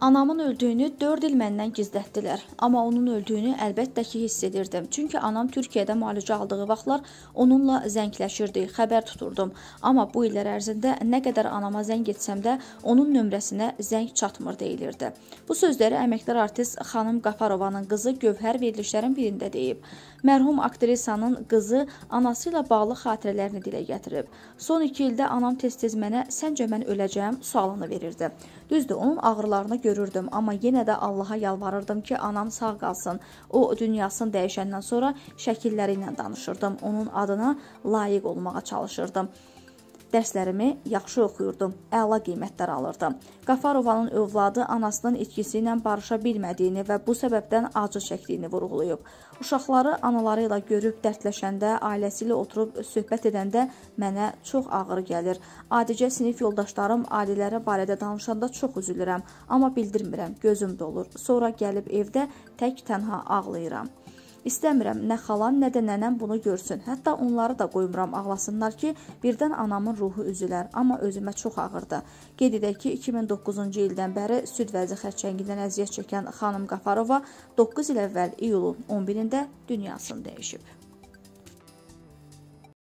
Anamın öldüyünü 4 il məndən gizlətdilər, amma onun öldüyünü əlbəttə ki hiss edirdim. Çünki anam Türkiyədə müalicə aldığı vaxtlar onunla zəngləşirdi, xəbər tuturdum. Amma bu illər ərzində nə qədər anama zəng etsəm də onun nömrəsinə zəng çatmır deyilirdi. Bu sözləri əməkdar artist xanım Qafarovanın qızı Gövhər verilişlərin birində deyib. Mərhum aktrisanın qızı anası ilə bağlı xatirələrini dilə gətirib. Son 2 ildə anam tez-tez mənə "Səncə mən öləcəm?" sualını verirdi. Düzdür, onun ağrılarına görürdüm, amma yenə də Allaha yalvarırdım ki, anam sağ qalsın. O dünyasını dəyişəndən sonra şəkilləri ilə danışırdım. Onun adına layiq olmağa çalışırdım. Dərslərimi yaxşı oxuyurdum, əla qiymətlər alırdım. Qafarovanın övladı anasının itkisi ilə barışa bilmədiyini və bu səbəbdən acı çəkdiyini vurğulayıb. Uşaqları anaları ilə görüb dərdləşəndə, ailəsi ilə oturub söhbət edəndə mənə çox ağır gəlir. Adicə sinif yoldaşlarım ailələrə barədə danışanda çox üzülürəm, amma bildirmirəm, gözüm dolur. Sonra gəlib evdə tək tənha ağlayıram. İstəmirəm nə xalam, nə də nənəm bunu görsün. Hətta onları da qoymuram ağlasınlar ki, birdən anamın ruhu üzülər, amma özümə çox ağırdı. Qeyd edək ki, 2009-cu ildən bəri süd vəzi xərçəngindən əziyyət çəkən xanım Qafarova 9 il əvvəl iyulun 11-də dünyasını dəyişib.